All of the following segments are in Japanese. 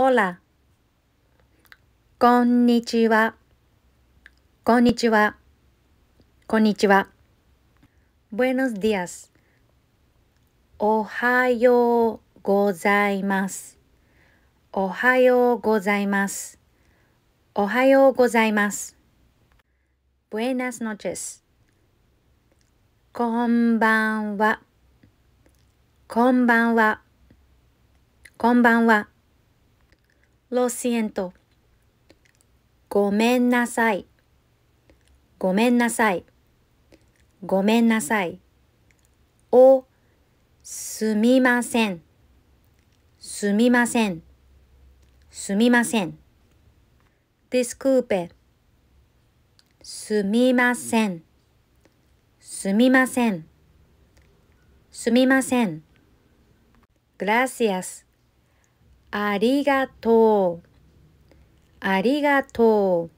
オラ、こんにちは、こんにちは、こんにちは。Buenos días。おはようございます。おはようございます。おはようございます。Buenas noches。こんばんは。こんばんは。こんばんは。lo siento ごめんなさいごめんなさいごめんなさいおすみませんすみませんすみませんディス c u l p e すみませんすみませんすみません gracias ありがとう。ありがとう。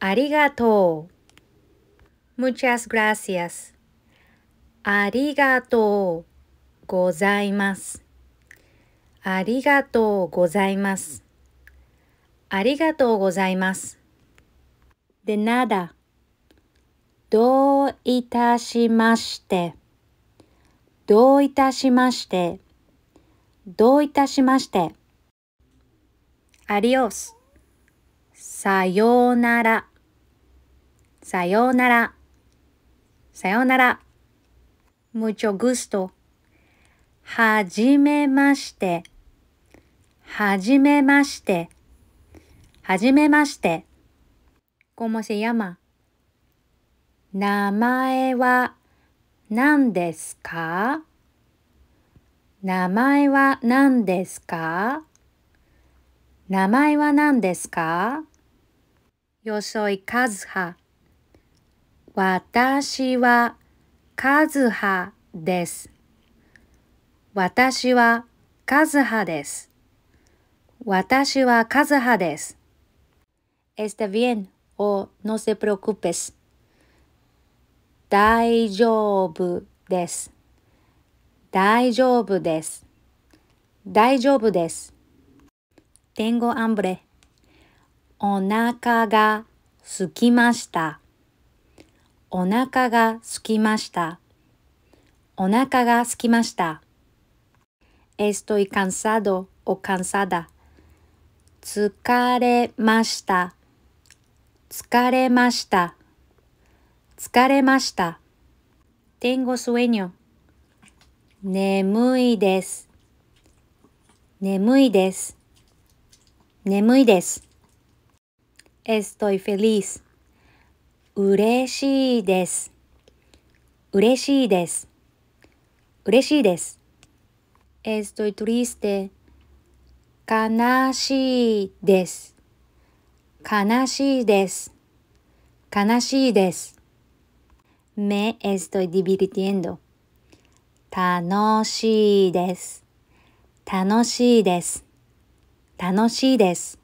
ありがとう。Muchas gracias. ありがとうございます。ありがとうございます。ありがとうございます。でなだ。どういたしまして。どういたしまして。どういたしまして。アリオス。さようなら。さようなら。さようなら。むちょぐすと。はじめまして。はじめまして。はじめまして。こもせやま。名前は何ですか名前は何ですか名前は何ですかよいかずは。私はかずはです。私はカズハです。私はカズハです。Está bien o no se preocupes. 大丈夫です。大丈夫です。大丈夫です。hambre。お腹がすきました。お腹がすきました。お腹がすきました。estoy cansado o cansada。疲れました。疲れました。疲れました。tengo sueño。眠いです。眠いです。眠いです。estoy feliz。嬉しいです。嬉しいです。嬉しいです。estoy triste。悲しいです。悲しいです。悲しいです。me estoy divirtiendo。楽しいです。楽しいです。楽しいです。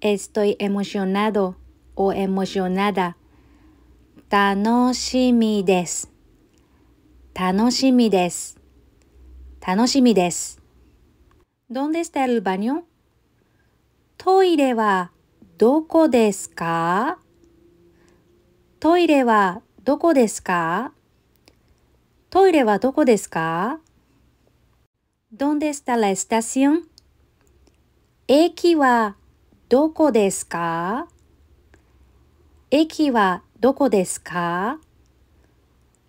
Estoy emocionado o emocionada. 楽しみです。楽しみです。楽しみです。¿Dónde está el baño? トイレはどこですかトイレはどこですかトイレはどこですかどんでしたらスタ á オ a 駅はどこですか駅はどこですか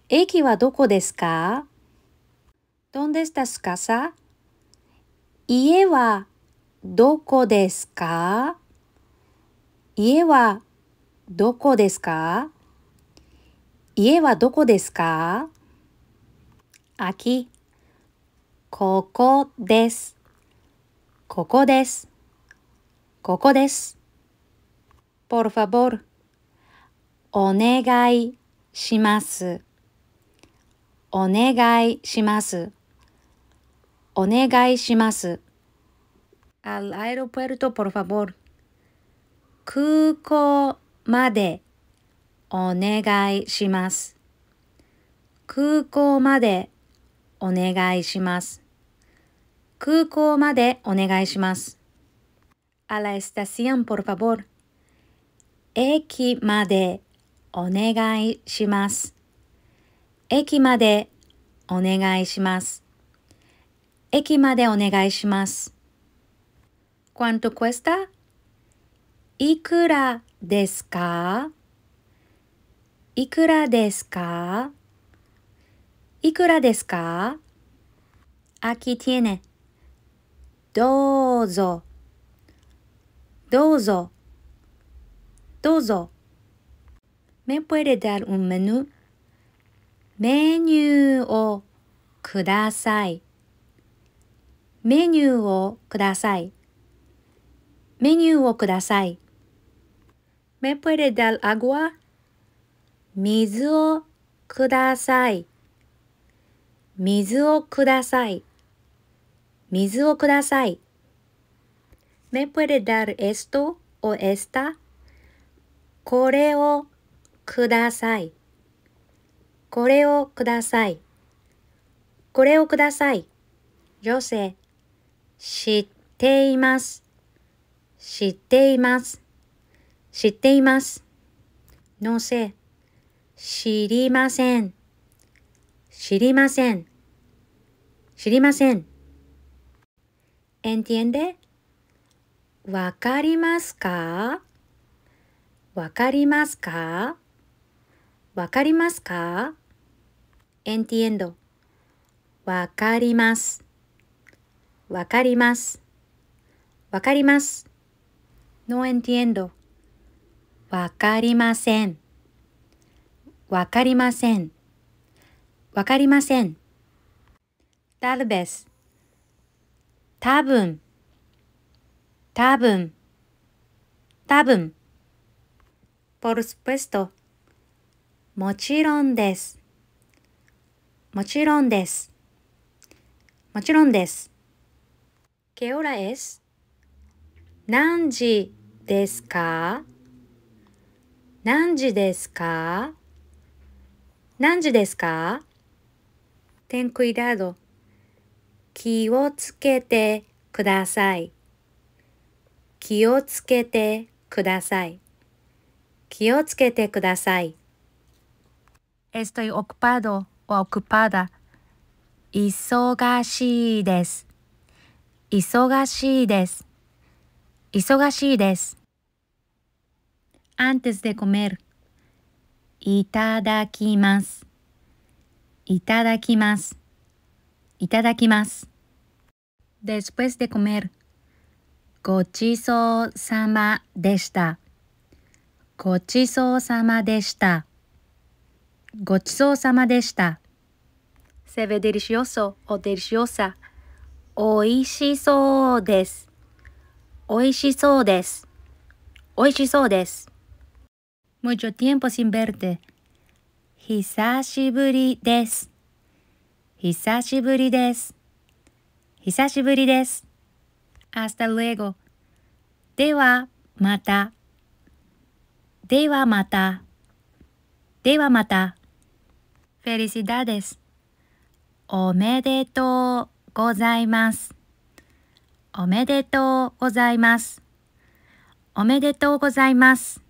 駅はどこですかどんでしたすかさ家はどこですか家はどこですか家はどこですか秋ここです。ここです。ここです。por favor お願いします。お願いします。お願いします。al aeropuerto por favor 空港までお願いします。空港までお願いします。空港までお願いします。あらスタシアン、por favor. 駅までお願いします。駅までお願いします。駅までお願いします。¿Cuánto cuesta? いくらですかいくらですかいくらですか tiene。どうぞ。どうぞ。どうぞ。me puede dar un m e n u メニューをください。メニューをください。メニューをください。me puede dar agua? 水をください。水をください。水をください。¿Me puede dar esto o esta? これをください。これをください。これをください。よせ。知っています。知っています。知っています。のせ、知りません。知りません。知りません。entiende? わかりますかわかりますかわかりますか ?entiendo わかります。わかります。わかります。no entiendo わかりません。わかりません。わかりません。た a l vez 多分多分多分 por supuesto もちろんですもちろんですもちろんですケオラ h o s 何時ですか何時ですか何時ですか Ten cuidado 気をつけてください。気をつけてください。気をつけてください。Estoy ocupado o ocupada. 忙しいです。忙しいです。忙しいです。antes de comer いただきます。いただきます。いただきます。Después de comer ごちそうさまでした。ごちそうさまでした。ごちそうさまでした。せべ delicioso o deliciosa おいしそうです。おいしそうです。おいしそうです。mucho tiempo sin verte 久しぶりです。久しぶりです。久しぶりです。Hasta luego。では、また。ではまた。ではまた。Felicidades。おめでとうございます。おめでとうございます。おめでとうございます。